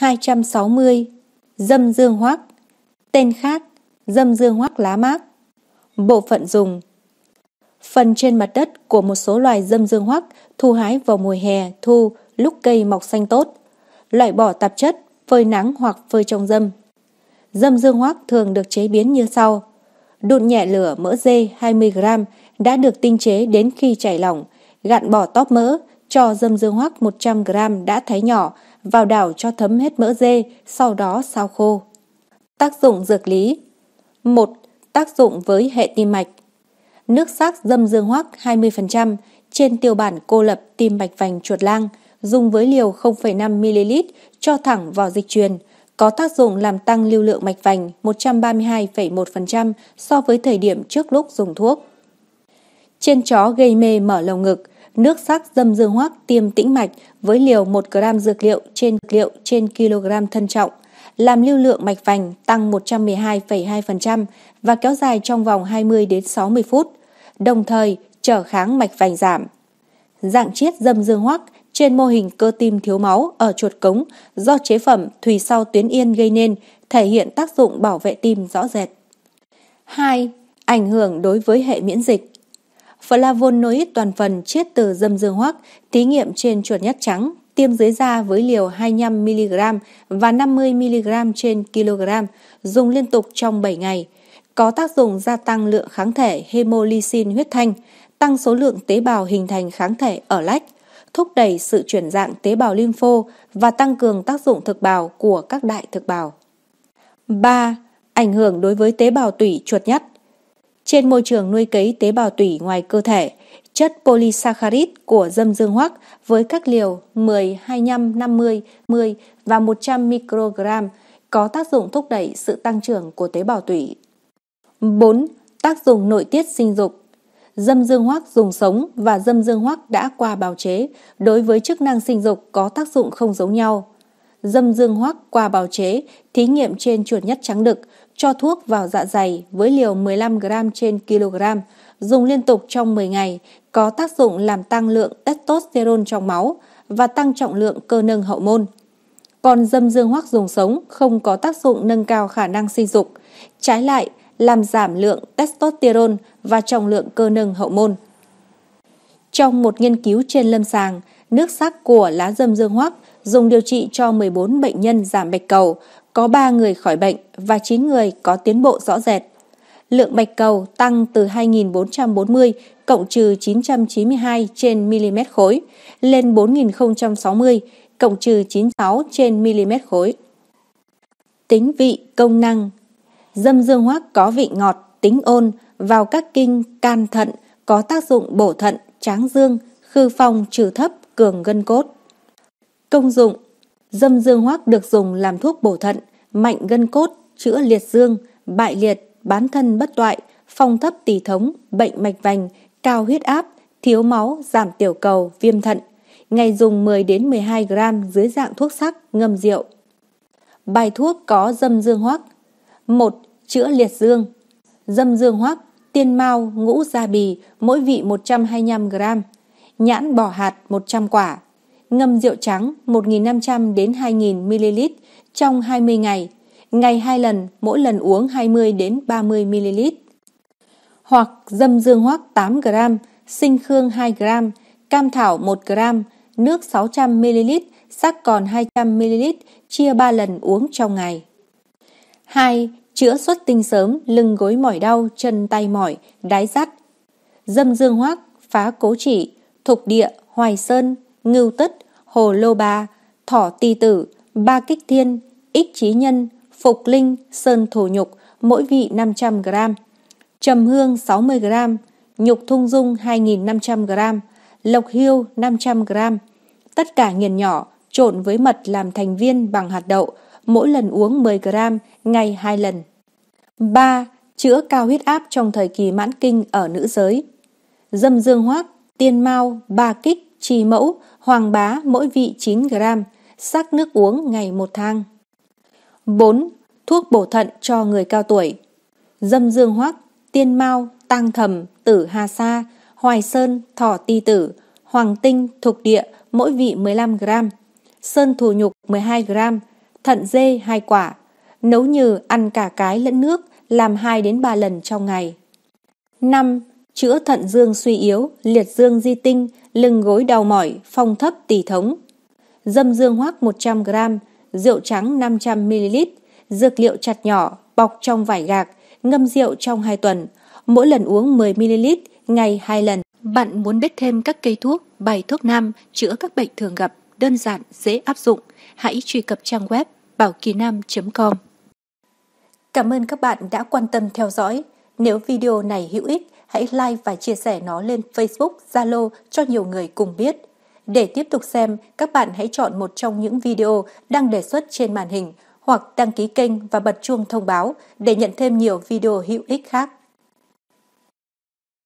260 Dâm dương hoắc Tên khác Dâm dương hoắc lá mác Bộ phận dùng Phần trên mặt đất của một số loài dâm dương hoắc thu hái vào mùa hè, thu lúc cây mọc xanh tốt. Loại bỏ tạp chất, phơi nắng hoặc phơi trong dâm. Dâm dương hoắc thường được chế biến như sau. Đun nhẹ lửa mỡ dê 20g đã được tinh chế đến khi chảy lỏng, gạn bỏ tóp mỡ, cho dâm dương hoác 100g đã thái nhỏ, vào đảo cho thấm hết mỡ dê, sau đó sao khô. Tác dụng dược lý 1. Tác dụng với hệ tim mạch Nước sắc dâm dương hoắc 20% trên tiêu bản cô lập tim mạch vành chuột lang dùng với liều 0,5ml cho thẳng vào dịch truyền, có tác dụng làm tăng lưu lượng mạch vành 132,1% so với thời điểm trước lúc dùng thuốc. Trên chó gây mê mở lồng ngực – nước sắc dâm dương hoắc tiêm tĩnh mạch với liều 1 gram dược liệu trên liệu trên kg thân trọng, làm lưu lượng mạch vành tăng 112,2% và kéo dài trong vòng 20 đến 60 phút, đồng thời trở kháng mạch vành giảm. Dạng chiết dâm dương hoắc trên mô hình cơ tim thiếu máu ở chuột cống do chế phẩm thủy sau tuyến yên gây nên thể hiện tác dụng bảo vệ tim rõ rệt. 2. Ảnh hưởng đối với hệ miễn dịch Flavonoid toàn phần chiết từ dâm dương hoắc, thí nghiệm trên chuột nhắt trắng, tiêm dưới da với liều 25mg và 50mg trên kg, dùng liên tục trong 7 ngày. Có tác dụng gia tăng lượng kháng thể hemolysin huyết thanh, tăng số lượng tế bào hình thành kháng thể ở lách, thúc đẩy sự chuyển dạng tế bào lympho và tăng cường tác dụng thực bào của các đại thực bào. 3. Ảnh hưởng đối với tế bào tủy chuột nhắt trên môi trường nuôi cấy tế bào tủy ngoài cơ thể, chất polysaccharide của dâm dương hoắc với các liều 10, 25, 50, 10 và 100 microgram có tác dụng thúc đẩy sự tăng trưởng của tế bào tủy. 4. Tác dụng nội tiết sinh dục Dâm dương hoắc dùng sống và dâm dương hoắc đã qua bào chế đối với chức năng sinh dục có tác dụng không giống nhau dâm dương hoắc qua bào chế, thí nghiệm trên chuột nhất trắng đực, cho thuốc vào dạ dày với liều 15 g trên kg, dùng liên tục trong 10 ngày, có tác dụng làm tăng lượng testosterone trong máu và tăng trọng lượng cơ nâng hậu môn. Còn dâm dương hoắc dùng sống không có tác dụng nâng cao khả năng sinh dục, trái lại làm giảm lượng testosterone và trọng lượng cơ nâng hậu môn. Trong một nghiên cứu trên lâm sàng, nước sắc của lá dâm dương hoắc dùng điều trị cho 14 bệnh nhân giảm bạch cầu, có 3 người khỏi bệnh và 9 người có tiến bộ rõ rệt. Lượng bạch cầu tăng từ 2.440 cộng trừ 992 trên mm khối lên 4.060 cộng trừ 96 trên mm khối. Tính vị công năng Dâm dương hoác có vị ngọt, tính ôn vào các kinh can thận có tác dụng bổ thận, tráng dương, khư phong trừ thấp, cường gân cốt. Công dụng Dâm dương hoác được dùng làm thuốc bổ thận, mạnh gân cốt, chữa liệt dương, bại liệt, bán thân bất toại, phong thấp tỳ thống, bệnh mạch vành, cao huyết áp, thiếu máu, giảm tiểu cầu, viêm thận. Ngày dùng 10 đến 12 gram dưới dạng thuốc sắc, ngâm rượu. Bài thuốc có dâm dương hoắc. 1. Chữa liệt dương. Dâm dương hoắc, tiên mao, ngũ gia bì, mỗi vị 125 gram. Nhãn bỏ hạt 100 quả ngâm rượu trắng 1.500 đến 2.000ml trong 20 ngày, ngày 2 lần, mỗi lần uống 20 đến 30ml. Hoặc dâm dương hoắc 8g, sinh khương 2g, cam thảo 1g, nước 600ml, sắc còn 200ml, chia 3 lần uống trong ngày. 2. Chữa xuất tinh sớm, lưng gối mỏi đau, chân tay mỏi, đái dắt, Dâm dương hoắc, phá cố chỉ, thục địa, hoài sơn, Ngưu Tất, Hồ Lô Ba, Thỏ Ti Tử, Ba Kích Thiên, Ích Trí Nhân, Phục Linh, Sơn Thổ Nhục, mỗi vị 500 g. Trầm Hương 60 g, Nhục Thung Dung 2.500 g, Lộc Hiêu 500 g. Tất cả nghiền nhỏ, trộn với mật làm thành viên bằng hạt đậu, mỗi lần uống 10 g, ngày 2 lần. 3. Chữa cao huyết áp trong thời kỳ mãn kinh ở nữ giới. Dâm dương hoác, tiên mao, ba kích, trì mẫu, hoàng bá mỗi vị 9 gram, sắc nước uống ngày một thang. 4. Thuốc bổ thận cho người cao tuổi. Dâm dương hoắc, tiên mao, tang thầm, tử hà sa, hoài sơn, thỏ ti tử, hoàng tinh, thục địa mỗi vị 15 gram, sơn thù nhục 12 gram, thận dê hai quả, nấu nhừ ăn cả cái lẫn nước làm 2 đến 3 lần trong ngày. 5 chữa thận dương suy yếu, liệt dương di tinh, lưng gối đau mỏi, phong thấp tỳ thống. Dâm dương hoác 100g, rượu trắng 500ml, dược liệu chặt nhỏ, bọc trong vải gạc, ngâm rượu trong 2 tuần, mỗi lần uống 10ml, ngày 2 lần. Bạn muốn biết thêm các cây thuốc, bài thuốc nam chữa các bệnh thường gặp, đơn giản, dễ áp dụng, hãy truy cập trang web bảo kỳ nam.com. Cảm ơn các bạn đã quan tâm theo dõi. Nếu video này hữu ích, hãy like và chia sẻ nó lên Facebook, Zalo cho nhiều người cùng biết. Để tiếp tục xem, các bạn hãy chọn một trong những video đang đề xuất trên màn hình hoặc đăng ký kênh và bật chuông thông báo để nhận thêm nhiều video hữu ích khác.